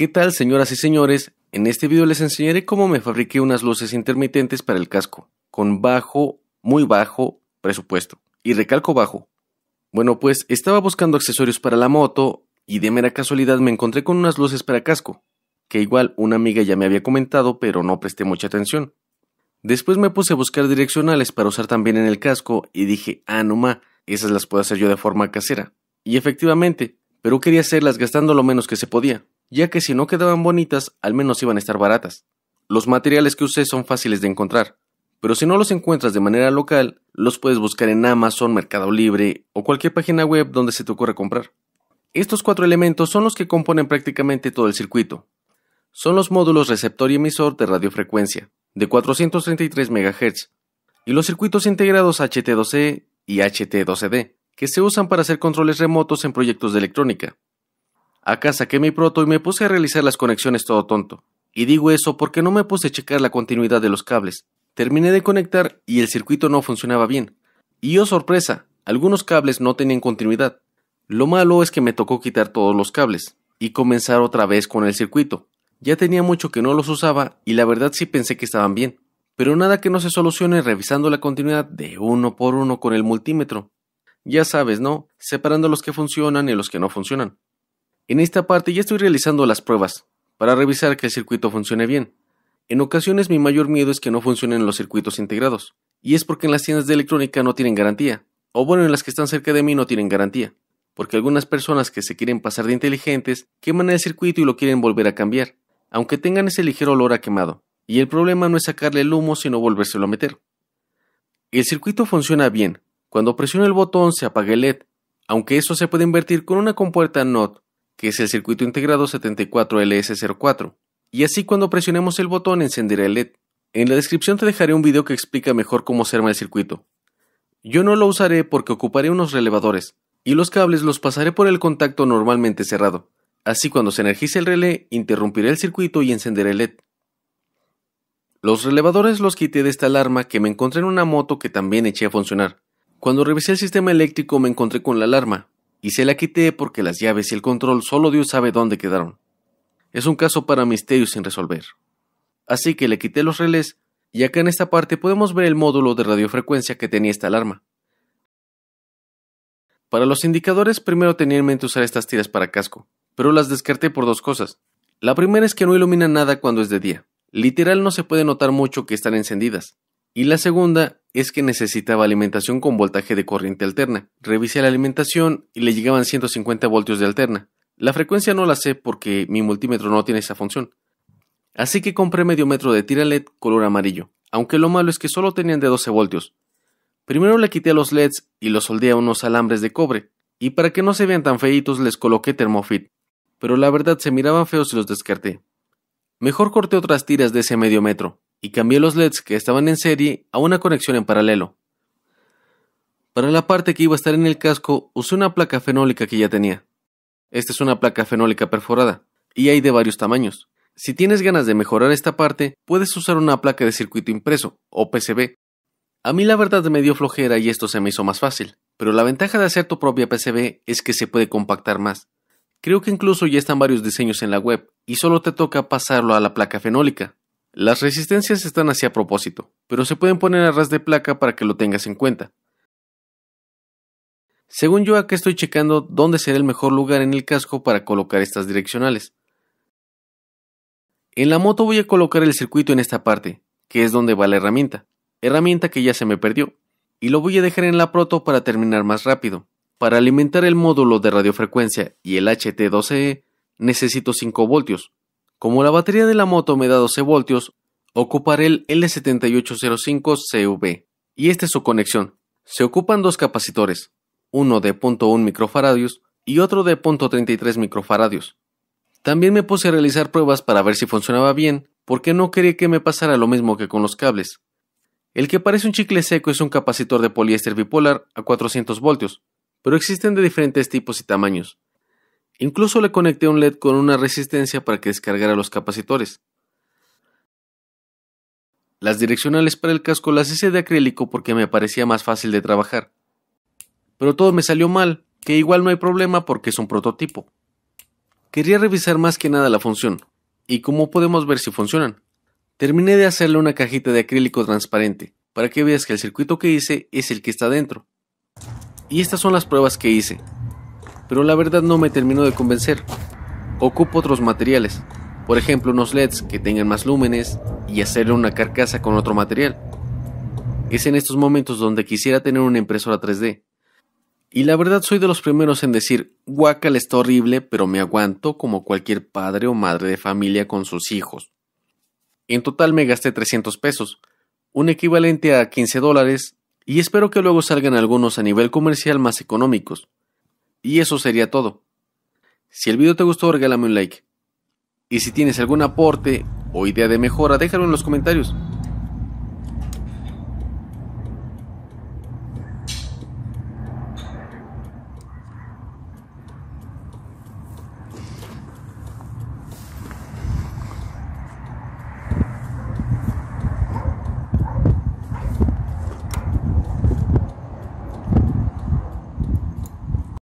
¿Qué tal señoras y señores? En este video les enseñaré cómo me fabriqué unas luces intermitentes para el casco, con bajo, muy bajo presupuesto. Y recalco bajo. Bueno, pues estaba buscando accesorios para la moto y de mera casualidad me encontré con unas luces para casco, que igual una amiga ya me había comentado pero no presté mucha atención. Después me puse a buscar direccionales para usar también en el casco y dije, ah, no ma, esas las puedo hacer yo de forma casera. Y efectivamente, pero quería hacerlas gastando lo menos que se podía ya que si no quedaban bonitas, al menos iban a estar baratas. Los materiales que usé son fáciles de encontrar, pero si no los encuentras de manera local, los puedes buscar en Amazon, Mercado Libre o cualquier página web donde se te ocurra comprar. Estos cuatro elementos son los que componen prácticamente todo el circuito. Son los módulos receptor y emisor de radiofrecuencia, de 433 MHz, y los circuitos integrados ht 12 e y ht 12 e d que se usan para hacer controles remotos en proyectos de electrónica. Acá saqué mi proto y me puse a realizar las conexiones todo tonto. Y digo eso porque no me puse a checar la continuidad de los cables. Terminé de conectar y el circuito no funcionaba bien. Y oh sorpresa, algunos cables no tenían continuidad. Lo malo es que me tocó quitar todos los cables y comenzar otra vez con el circuito. Ya tenía mucho que no los usaba y la verdad sí pensé que estaban bien. Pero nada que no se solucione revisando la continuidad de uno por uno con el multímetro. Ya sabes, ¿no? Separando los que funcionan y los que no funcionan. En esta parte ya estoy realizando las pruebas, para revisar que el circuito funcione bien. En ocasiones mi mayor miedo es que no funcionen los circuitos integrados, y es porque en las tiendas de electrónica no tienen garantía, o bueno, en las que están cerca de mí no tienen garantía, porque algunas personas que se quieren pasar de inteligentes queman el circuito y lo quieren volver a cambiar, aunque tengan ese ligero olor a quemado, y el problema no es sacarle el humo sino volvérselo a meter. El circuito funciona bien, cuando presiono el botón se apaga el LED, aunque eso se puede invertir con una compuerta NOT que es el circuito integrado 74LS04, y así cuando presionemos el botón encenderá el LED. En la descripción te dejaré un video que explica mejor cómo se el circuito. Yo no lo usaré porque ocuparé unos relevadores, y los cables los pasaré por el contacto normalmente cerrado. Así cuando se energice el relé, interrumpiré el circuito y encenderé el LED. Los relevadores los quité de esta alarma que me encontré en una moto que también eché a funcionar. Cuando revisé el sistema eléctrico me encontré con la alarma, y se la quité porque las llaves y el control solo Dios sabe dónde quedaron. Es un caso para misterio sin resolver. Así que le quité los relés y acá en esta parte podemos ver el módulo de radiofrecuencia que tenía esta alarma. Para los indicadores primero tenía en mente usar estas tiras para casco, pero las descarté por dos cosas. La primera es que no iluminan nada cuando es de día. Literal no se puede notar mucho que están encendidas, y la segunda es que necesitaba alimentación con voltaje de corriente alterna. Revisé la alimentación y le llegaban 150 voltios de alterna. La frecuencia no la sé porque mi multímetro no tiene esa función. Así que compré medio metro de tira LED color amarillo, aunque lo malo es que solo tenían de 12 voltios. Primero le quité a los LEDs y los soldé a unos alambres de cobre, y para que no se vean tan feitos les coloqué termofit, pero la verdad se miraban feos y los descarté. Mejor corté otras tiras de ese medio metro, y cambié los LEDs que estaban en serie a una conexión en paralelo. Para la parte que iba a estar en el casco usé una placa fenólica que ya tenía. Esta es una placa fenólica perforada, y hay de varios tamaños. Si tienes ganas de mejorar esta parte, puedes usar una placa de circuito impreso, o PCB. A mí la verdad me dio flojera y esto se me hizo más fácil, pero la ventaja de hacer tu propia PCB es que se puede compactar más. Creo que incluso ya están varios diseños en la web, y solo te toca pasarlo a la placa fenólica. Las resistencias están así a propósito, pero se pueden poner a ras de placa para que lo tengas en cuenta. Según yo acá estoy checando dónde será el mejor lugar en el casco para colocar estas direccionales. En la moto voy a colocar el circuito en esta parte, que es donde va la herramienta, herramienta que ya se me perdió, y lo voy a dejar en la proto para terminar más rápido. Para alimentar el módulo de radiofrecuencia y el HT12E e, necesito 5 voltios, como la batería de la moto me da 12 voltios, ocuparé el L7805CV y esta es su conexión. Se ocupan dos capacitores, uno de 0.1 microfaradios y otro de 0.33 microfaradios. También me puse a realizar pruebas para ver si funcionaba bien, porque no quería que me pasara lo mismo que con los cables. El que parece un chicle seco es un capacitor de poliéster bipolar a 400 voltios, pero existen de diferentes tipos y tamaños. Incluso le conecté un LED con una resistencia para que descargara los capacitores. Las direccionales para el casco las hice de acrílico porque me parecía más fácil de trabajar. Pero todo me salió mal, que igual no hay problema porque es un prototipo. Quería revisar más que nada la función, y cómo podemos ver si funcionan. Terminé de hacerle una cajita de acrílico transparente, para que veas que el circuito que hice es el que está dentro. Y estas son las pruebas que hice pero la verdad no me terminó de convencer. Ocupo otros materiales, por ejemplo unos LEDs que tengan más lúmenes y hacerle una carcasa con otro material. Es en estos momentos donde quisiera tener una impresora 3D. Y la verdad soy de los primeros en decir, guacal está horrible, pero me aguanto como cualquier padre o madre de familia con sus hijos. En total me gasté 300 pesos, un equivalente a 15 dólares, y espero que luego salgan algunos a nivel comercial más económicos. Y eso sería todo. Si el video te gustó, regálame un like. Y si tienes algún aporte o idea de mejora, déjalo en los comentarios.